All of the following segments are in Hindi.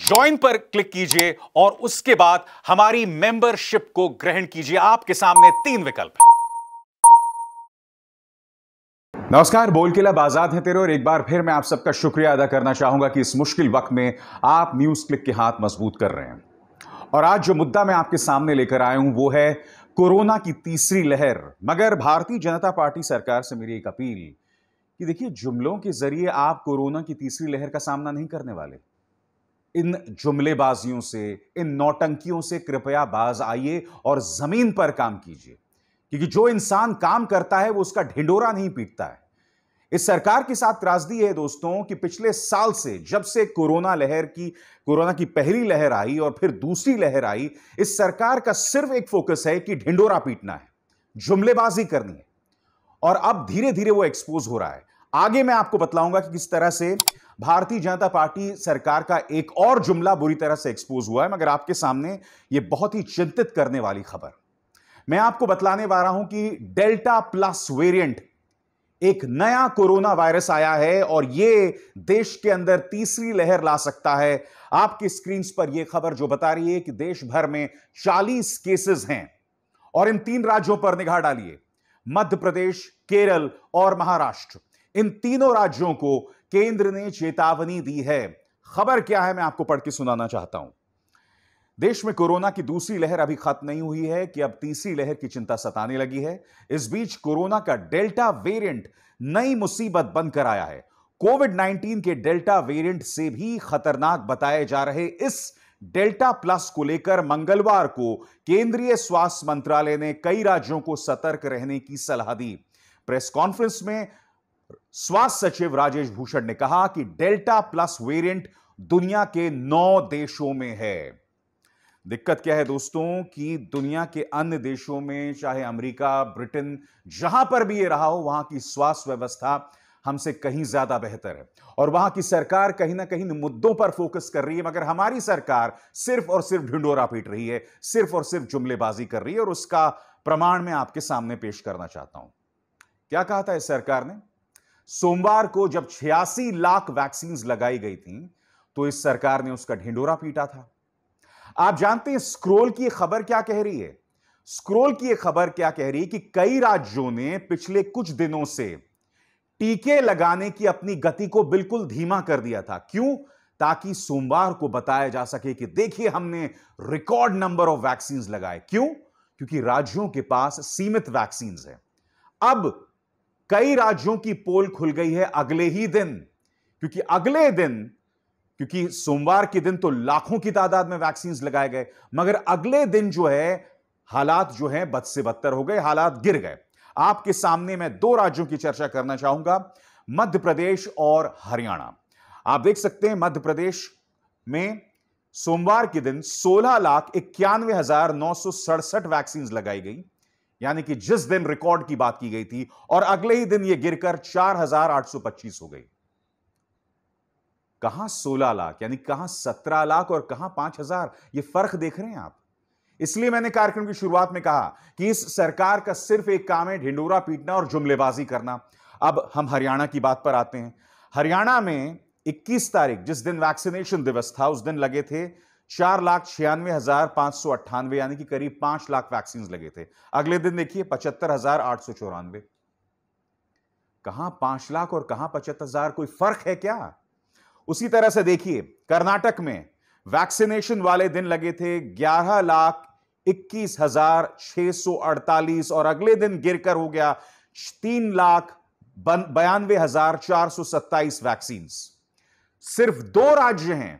ज्वाइन पर क्लिक कीजिए और उसके बाद हमारी मेंबरशिप को ग्रहण कीजिए आपके सामने तीन विकल्प हैं नमस्कार लब आजाद है तेरे और एक बार फिर मैं आप सबका शुक्रिया अदा करना चाहूंगा कि इस मुश्किल वक्त में आप न्यूज क्लिक के हाथ मजबूत कर रहे हैं और आज जो मुद्दा मैं आपके सामने लेकर आया हूं वो है कोरोना की तीसरी लहर मगर भारतीय जनता पार्टी सरकार से मेरी एक अपील कि देखिए जुमलों के जरिए आप कोरोना की तीसरी लहर का सामना नहीं करने वाले इन जुमलेबाजियों से इन नौटंकियों से कृपया बाज आइए और ज़मीन पर काम कीजिए क्योंकि जो इंसान काम करता है वो उसका ढिंडोरा नहीं पीटता है इस सरकार के साथ त्रासदी है दोस्तों कि पिछले साल से जब से कोरोना लहर की कोरोना की पहली लहर आई और फिर दूसरी लहर आई इस सरकार का सिर्फ एक फोकस है कि ढिंडोरा पीटना है जुमलेबाजी करनी है और अब धीरे धीरे वो एक्सपोज हो रहा है आगे मैं आपको बतलाऊंगा कि किस तरह से भारतीय जनता पार्टी सरकार का एक और जुमला बुरी तरह से एक्सपोज हुआ है मगर आपके सामने ये बहुत ही चिंतित करने वाली खबर मैं आपको बतलाने वाला हूं कि डेल्टा प्लस वेरिएंट एक नया कोरोना वायरस आया है और ये देश के अंदर तीसरी लहर ला सकता है आपकी स्क्रीन पर यह खबर जो बता रही है कि देश भर में चालीस केसेस हैं और इन तीन राज्यों पर निगाह डालिए मध्य प्रदेश केरल और महाराष्ट्र इन तीनों राज्यों को केंद्र ने चेतावनी दी है खबर क्या है मैं आपको पढ़ के सुनाना चाहता हूं देश में कोरोना की दूसरी लहर अभी खत्म नहीं हुई है कि अब तीसरी लहर की चिंता सताने लगी है इस बीच कोरोना का डेल्टा वेरिएंट नई मुसीबत बनकर आया है कोविड 19 के डेल्टा वेरिएंट से भी खतरनाक बताए जा रहे इस डेल्टा प्लस को लेकर मंगलवार को केंद्रीय स्वास्थ्य मंत्रालय ने कई राज्यों को सतर्क रहने की सलाह दी प्रेस कॉन्फ्रेंस में स्वास्थ्य सचिव राजेश भूषण ने कहा कि डेल्टा प्लस वेरिएंट दुनिया के नौ देशों में है दिक्कत क्या है दोस्तों कि दुनिया के अन्य देशों में चाहे अमेरिका ब्रिटेन जहां पर भी ये रहा हो वहां की स्वास्थ्य व्यवस्था हमसे कहीं ज्यादा बेहतर है और वहां की सरकार कहीं ना कहीं मुद्दों पर फोकस कर रही है मगर हमारी सरकार सिर्फ और सिर्फ ढिंडोरा पीट रही है सिर्फ और सिर्फ जुमलेबाजी कर रही है और उसका प्रमाण मैं आपके सामने पेश करना चाहता हूं क्या कहा था इस सरकार ने सोमवार को जब छियासी लाख वैक्सीन लगाई गई थी तो इस सरकार ने उसका ढिंडोरा पीटा था आप जानते हैं स्क्रोल की खबर क्या कह रही है स्क्रोल की खबर क्या कह रही है कि कई राज्यों ने पिछले कुछ दिनों से टीके लगाने की अपनी गति को बिल्कुल धीमा कर दिया था क्यों ताकि सोमवार को बताया जा सके कि देखिए हमने रिकॉर्ड नंबर ऑफ वैक्सीन लगाए क्यों क्योंकि राज्यों के पास सीमित वैक्सीन है अब कई राज्यों की पोल खुल गई है अगले ही दिन क्योंकि अगले दिन क्योंकि सोमवार के दिन तो लाखों की तादाद में वैक्सीन लगाए गए मगर अगले दिन जो है हालात जो है बद से बदतर हो गए हालात गिर गए आपके सामने मैं दो राज्यों की चर्चा करना चाहूंगा मध्य प्रदेश और हरियाणा आप देख सकते हैं मध्य प्रदेश में सोमवार के दिन सोलह लाख इक्यानवे हजार नौ सौ सड़सठ वैक्सीन लगाई गई यानी कि जिस दिन रिकॉर्ड की बात की गई थी और अगले ही दिन यह गिरकर 4,825 हो गई कहां 16 लाख यानी कहां 17 लाख और कहां 5,000 ये फर्क देख रहे हैं आप इसलिए मैंने कार्यक्रम की शुरुआत में कहा कि इस सरकार का सिर्फ एक काम है ढिंडोरा पीटना और जुमलेबाजी करना अब हम हरियाणा की बात पर आते हैं हरियाणा में 21 तारीख जिस दिन वैक्सीनेशन दिवस था उस दिन लगे थे चार लाख छियानवे हजार पांच सौ अट्ठानवे यानी कि करीब पांच लाख वैक्सीन लगे थे अगले दिन देखिए पचहत्तर हजार आठ सौ चौरानवे कहां पांच लाख और कहां पचहत्तर हजार कोई फर्क है क्या उसी तरह से देखिए कर्नाटक में वैक्सीनेशन वाले दिन लगे थे ग्यारह लाख इक्कीस हजार छह सौ अड़तालीस और अगले दिन गिरकर हो गया तीन लाख बयानवे हजार चार सौ सत्ताईस वैक्सीन सिर्फ दो राज्य हैं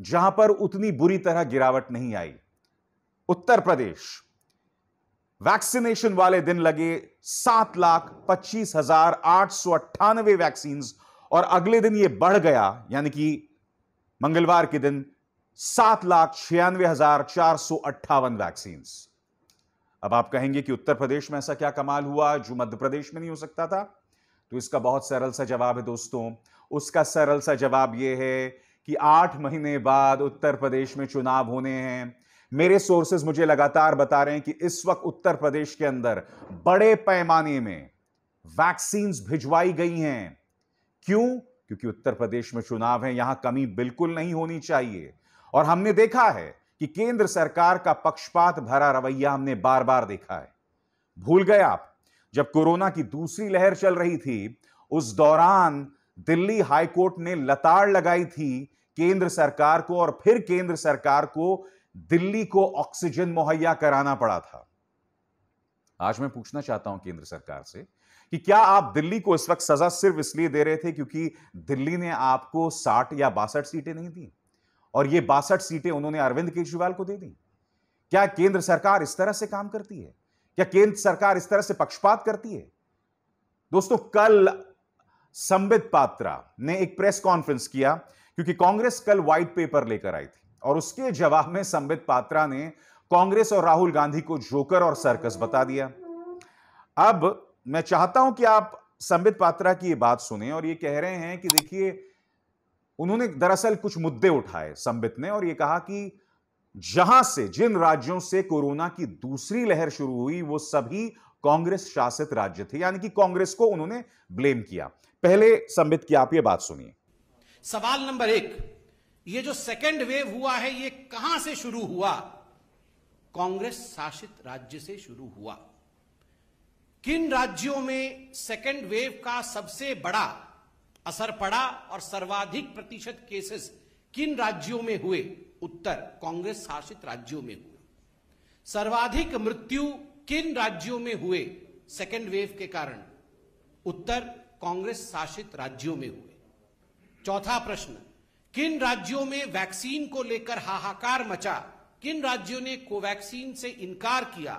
जहां पर उतनी बुरी तरह गिरावट नहीं आई उत्तर प्रदेश वैक्सीनेशन वाले दिन लगे सात लाख पच्चीस हजार आठ सौ अट्ठानवे वैक्सीन और अगले दिन यह बढ़ गया यानी कि मंगलवार के दिन सात लाख छियानवे हजार चार सौ अट्ठावन वैक्सीन अब आप कहेंगे कि उत्तर प्रदेश में ऐसा क्या कमाल हुआ जो मध्य प्रदेश में नहीं हो सकता था तो इसका बहुत सरल सा जवाब है दोस्तों उसका सरल सा जवाब यह है कि आठ महीने बाद उत्तर प्रदेश में चुनाव होने हैं मेरे सोर्सेज मुझे लगातार बता रहे हैं कि इस वक्त उत्तर प्रदेश के अंदर बड़े पैमाने में वैक्सीन भिजवाई गई हैं क्यों क्योंकि उत्तर प्रदेश में चुनाव है यहां कमी बिल्कुल नहीं होनी चाहिए और हमने देखा है कि केंद्र सरकार का पक्षपात भरा रवैया हमने बार बार देखा है भूल गए आप जब कोरोना की दूसरी लहर चल रही थी उस दौरान दिल्ली हाईकोर्ट ने लताड़ लगाई थी केंद्र सरकार को और फिर केंद्र सरकार को दिल्ली को ऑक्सीजन मुहैया कराना पड़ा था आज मैं पूछना चाहता हूं केंद्र सरकार से कि क्या आप दिल्ली को इस वक्त सजा सिर्फ इसलिए दे रहे थे क्योंकि दिल्ली ने आपको साठ या बासठ सीटें नहीं दी और ये बासठ सीटें उन्होंने अरविंद केजरीवाल को दे दी क्या केंद्र सरकार इस तरह से काम करती है क्या केंद्र सरकार इस तरह से पक्षपात करती है दोस्तों कल संबित पात्रा ने एक प्रेस कॉन्फ्रेंस किया क्योंकि कांग्रेस कल व्हाइट पेपर लेकर आई थी और उसके जवाब में संबित पात्रा ने कांग्रेस और राहुल गांधी को जोकर और सर्कस बता दिया अब मैं चाहता हूं कि आप संबित पात्रा की ये बात सुने और ये कह रहे हैं कि देखिए उन्होंने दरअसल कुछ मुद्दे उठाए संबित ने और ये कहा कि जहां से जिन राज्यों से कोरोना की दूसरी लहर शुरू हुई वो सभी कांग्रेस शासित राज्य थे यानी कि कांग्रेस को उन्होंने ब्लेम किया पहले संबित की आप ये बात सुनिए सवाल नंबर एक ये जो सेकेंड वेव हुआ है ये कहां से शुरू हुआ कांग्रेस शासित राज्य से शुरू हुआ किन राज्यों में सेकेंड वेव का सबसे बड़ा असर पड़ा और सर्वाधिक प्रतिशत केसेस किन राज्यों में हुए उत्तर कांग्रेस शासित राज्यों में हुए सर्वाधिक मृत्यु किन राज्यों में हुए सेकेंड वेव के कारण उत्तर कांग्रेस शासित राज्यों में हुए चौथा प्रश्न किन राज्यों में वैक्सीन को लेकर हाहाकार मचा किन राज्यों ने कोवैक्सीन से इनकार किया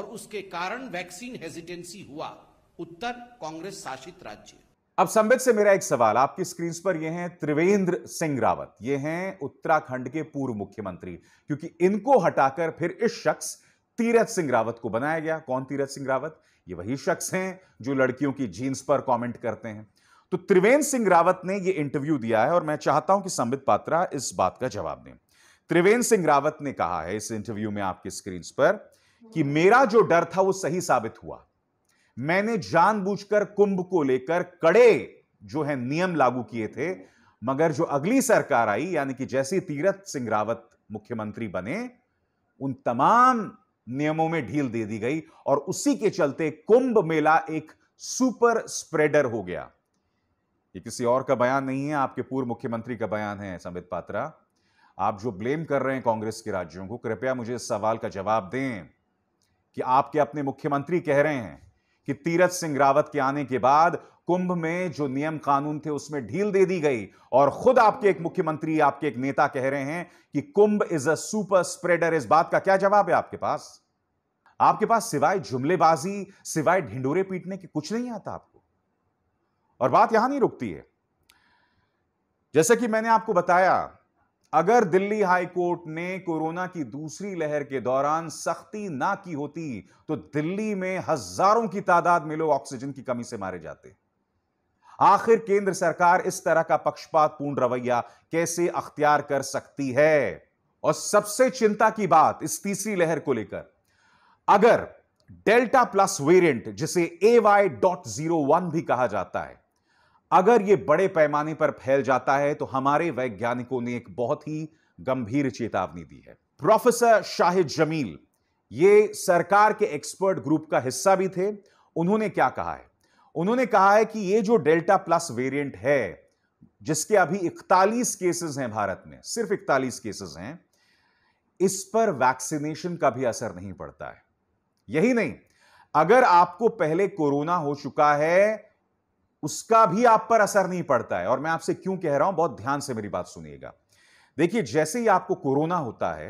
और उसके कारण वैक्सीन हेजिटेंसी हुआ उत्तर कांग्रेस शासित राज्य अब संबित से मेरा एक सवाल आपकी स्क्रीन पर यह हैं त्रिवेंद्र सिंह रावत ये हैं उत्तराखंड के पूर्व मुख्यमंत्री क्योंकि इनको हटाकर फिर इस शख्स तीरथ सिंह रावत को बनाया गया कौन तीरथ सिंह रावत ये वही शख्स हैं जो लड़कियों की जीन्स पर कमेंट करते हैं तो त्रिवेंद्र सिंह रावत ने यह इंटरव्यू दिया है और मैं चाहता हूं कि संबित पात्रा इस बात का जवाब दें त्रिवेंद्र सिंह रावत ने कहा है इस इंटरव्यू में आपके स्क्रीन पर कि मेरा जो डर था वो सही साबित हुआ मैंने जानबूझकर कुंभ को लेकर कड़े जो है नियम लागू किए थे मगर जो अगली सरकार आई यानी कि जैसे तीरथ सिंह रावत मुख्यमंत्री बने उन तमाम नियमों में ढील दे दी गई और उसी के चलते कुंभ मेला एक सुपर स्प्रेडर हो गया ये किसी और का बयान नहीं है आपके पूर्व मुख्यमंत्री का बयान है संबित पात्रा आप जो ब्लेम कर रहे हैं कांग्रेस के राज्यों को कृपया मुझे इस सवाल का जवाब दें कि आपके अपने मुख्यमंत्री कह रहे हैं कि तीरथ सिंह रावत के आने के बाद कुंभ में जो नियम कानून थे उसमें ढील दे दी गई और खुद आपके एक मुख्यमंत्री आपके एक नेता कह रहे हैं कि Kumbh is a super spreader इस बात का क्या जवाब है आपके पास आपके पास सिवाय जुमलेबाजी सिवाय ढिंडोरे पीटने के कुछ नहीं आता आपको और बात यहां नहीं रुकती है जैसे कि मैंने आपको बताया अगर दिल्ली हाई कोर्ट ने कोरोना की दूसरी लहर के दौरान सख्ती ना की होती तो दिल्ली में हजारों की तादाद में लोग ऑक्सीजन की कमी से मारे जाते आखिर केंद्र सरकार इस तरह का पक्षपातपूर्ण रवैया कैसे अख्तियार कर सकती है और सबसे चिंता की बात इस तीसरी लहर को लेकर अगर डेल्टा प्लस वेरिएंट जिसे A Y dot zero one भी कहा जाता है अगर ये बड़े पैमाने पर फैल जाता है तो हमारे वैज्ञानिकों ने एक बहुत ही गंभीर चेतावनी दी है प्रोफेसर शाहिद जमील ये सरकार के एक्सपर्ट ग्रुप का हिस्सा भी थे उन्होंने क्या कहा है उन्होंने कहा है कि ये जो डेल्टा प्लस वेरिएंट है जिसके अभी 41 केसेस हैं भारत में सिर्फ 41 केसेस हैं इस पर वैक्सीनेशन का भी असर नहीं पड़ता है यही नहीं अगर आपको पहले कोरोना हो चुका है उसका भी आप पर असर नहीं पड़ता है और मैं आपसे क्यों कह रहा हूं बहुत ध्यान से मेरी बात सुनिएगा देखिए जैसे ही आपको कोरोना होता है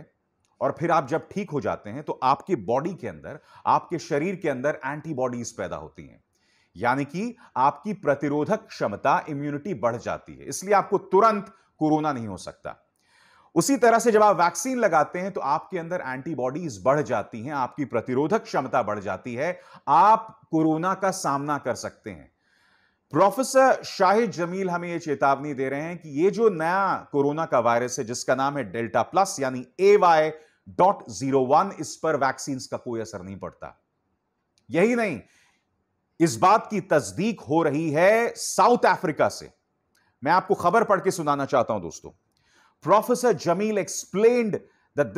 और फिर आप जब ठीक हो जाते हैं तो आपके बॉडी के अंदर आपके शरीर के अंदर एंटीबॉडीज पैदा होती हैं यानी कि आपकी प्रतिरोधक क्षमता इम्यूनिटी बढ़ जाती है इसलिए आपको तुरंत कोरोना नहीं हो सकता उसी तरह से जब आप वैक्सीन लगाते हैं तो आपके अंदर एंटीबॉडीज बढ़ जाती हैं आपकी प्रतिरोधक क्षमता बढ़ जाती है आप कोरोना का सामना कर सकते हैं प्रोफेसर शाहिद जमील हमें यह चेतावनी दे रहे हैं कि ये जो नया कोरोना का वायरस है जिसका नाम है डेल्टा प्लस यानी A Y dot zero one इस पर वैक्सीन का कोई असर नहीं पड़ता यही नहीं इस बात की तस्दीक हो रही है साउथ अफ्रीका से मैं आपको खबर पढ़ के सुनाना चाहता हूं दोस्तों professor Jamil explained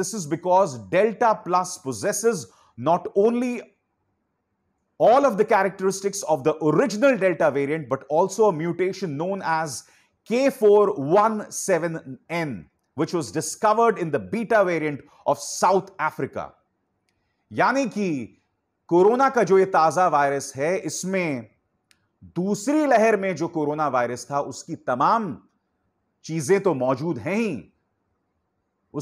this is because delta plus plus not only all of the characteristics of the original Delta variant, but also a mutation known as K417N, which was discovered in the beta variant of South Africa. Yani ki, corona का जो ये ताज़ा वायरस है इसमें दूसरी लहर में जो कोरोना वायरस था उसकी तमाम चीज़ें तो मौजूद हैं ही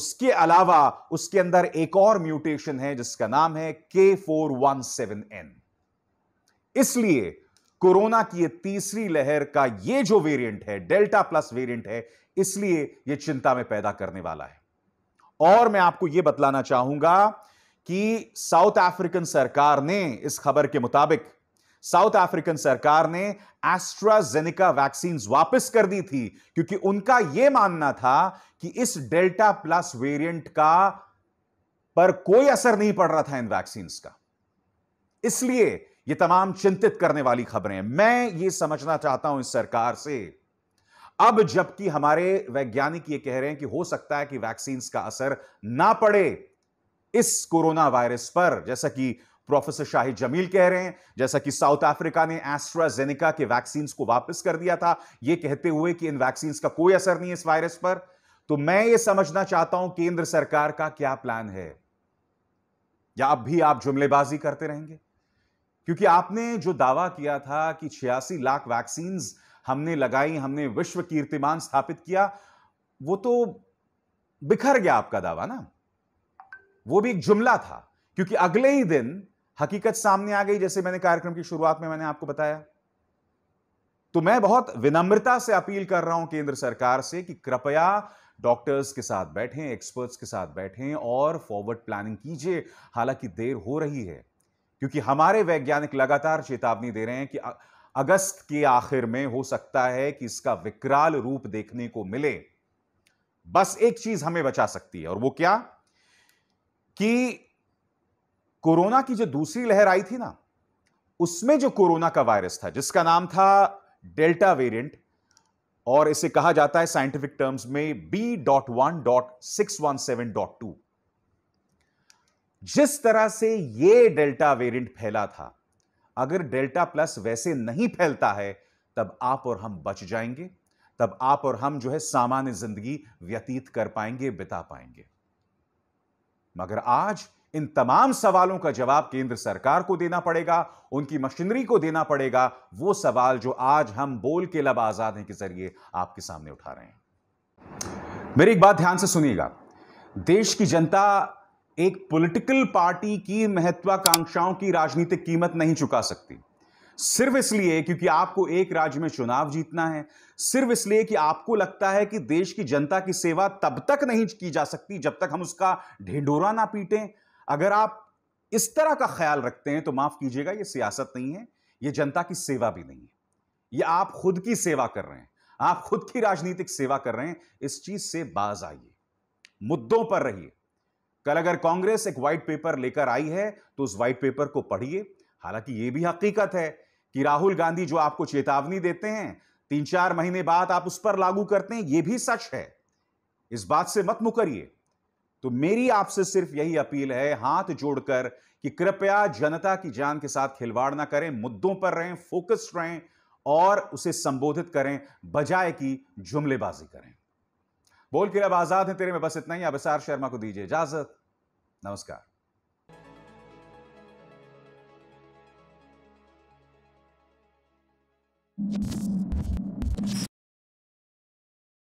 उसके अलावा उसके अंदर एक और म्यूटेशन है जिसका नाम है K417N. इसलिए कोरोना की ये तीसरी लहर का ये जो वेरिएंट है डेल्टा प्लस वेरिएंट है इसलिए ये चिंता में पैदा करने वाला है और मैं आपको यह बतलाना चाहूंगा कि साउथ अफ्रीकन सरकार ने इस खबर के मुताबिक साउथ अफ्रीकन सरकार ने एस्ट्राजेनिका वैक्सीन वापस कर दी थी क्योंकि उनका यह मानना था कि इस डेल्टा प्लस वेरिएंट का पर कोई असर नहीं पड़ रहा था इन वैक्सीन का इसलिए ये तमाम चिंतित करने वाली खबरें मैं ये समझना चाहता हूं इस सरकार से अब जबकि हमारे वैज्ञानिक ये कह रहे हैं कि हो सकता है कि वैक्सीन का असर ना पड़े इस कोरोना वायरस पर जैसा कि प्रोफेसर शाहिद जमील कह रहे हैं जैसा कि साउथ अफ्रीका ने एस्ट्राजेनिका के वैक्सीन को वापस कर दिया था यह कहते हुए कि इन वैक्सीन का कोई असर नहीं इस वायरस पर तो मैं ये समझना चाहता हूं केंद्र सरकार का क्या प्लान है या अब भी आप जुमलेबाजी करते रहेंगे क्योंकि आपने जो दावा किया था कि छियासी लाख वैक्सीन हमने लगाई हमने विश्व कीर्तिमान स्थापित किया वो तो बिखर गया आपका दावा ना वो भी एक जुमला था क्योंकि अगले ही दिन हकीकत सामने आ गई जैसे मैंने कार्यक्रम की शुरुआत में मैंने आपको बताया तो मैं बहुत विनम्रता से अपील कर रहा हूं केंद्र सरकार से कि कृपया डॉक्टर्स के साथ बैठें एक्सपर्ट्स के साथ बैठें और फॉरवर्ड प्लानिंग कीजिए हालांकि देर हो रही है क्योंकि हमारे वैज्ञानिक लगातार चेतावनी दे रहे हैं कि अगस्त के आखिर में हो सकता है कि इसका विकराल रूप देखने को मिले बस एक चीज हमें बचा सकती है और वो क्या कि कोरोना की जो दूसरी लहर आई थी ना उसमें जो कोरोना का वायरस था जिसका नाम था डेल्टा वेरिएंट और इसे कहा जाता है साइंटिफिक टर्म्स में B dot one dot six one seven dot two जिस तरह से ये डेल्टा वेरिएंट फैला था अगर डेल्टा प्लस वैसे नहीं फैलता है तब आप और हम बच जाएंगे तब आप और हम जो है सामान्य जिंदगी व्यतीत कर पाएंगे बिता पाएंगे मगर आज इन तमाम सवालों का जवाब केंद्र सरकार को देना पड़ेगा उनकी मशीनरी को देना पड़ेगा वो सवाल जो आज हम बोल के लब आजाद के जरिए आपके सामने उठा रहे हैं मेरी एक बात ध्यान से सुनिएगा देश की जनता एक पॉलिटिकल पार्टी की महत्वाकांक्षाओं की राजनीतिक कीमत नहीं चुका सकती सिर्फ इसलिए क्योंकि आपको एक राज्य में चुनाव जीतना है सिर्फ इसलिए कि आपको लगता है कि देश की जनता की सेवा तब तक नहीं की जा सकती जब तक हम उसका ढिंडोरा ना पीटें अगर आप इस तरह का ख्याल रखते हैं तो माफ कीजिएगा यह सियासत नहीं है यह जनता की सेवा भी नहीं है यह आप खुद की सेवा कर रहे हैं आप खुद की राजनीतिक सेवा कर रहे हैं इस चीज से बाज आइए मुद्दों पर रहिए कल अगर कांग्रेस एक व्हाइट पेपर लेकर आई है तो उस व्हाइट पेपर को पढ़िए हालांकि यह भी हकीकत है कि राहुल गांधी जो आपको चेतावनी देते हैं तीन चार महीने बाद आप उस पर लागू करते हैं यह भी सच है इस बात से मत मुकरिए तो मेरी आपसे सिर्फ यही अपील है हाथ जोड़कर कि कृपया जनता की जान के साथ खिलवाड़ ना करें मुद्दों पर रहें फोकस्ड रहें और उसे संबोधित करें बजाय की जुमलेबाजी करें बोल के अब आजाद है तेरे में बस इतना ही अब एसआर शर्मा को दीजिए इजाजत नमस्कार you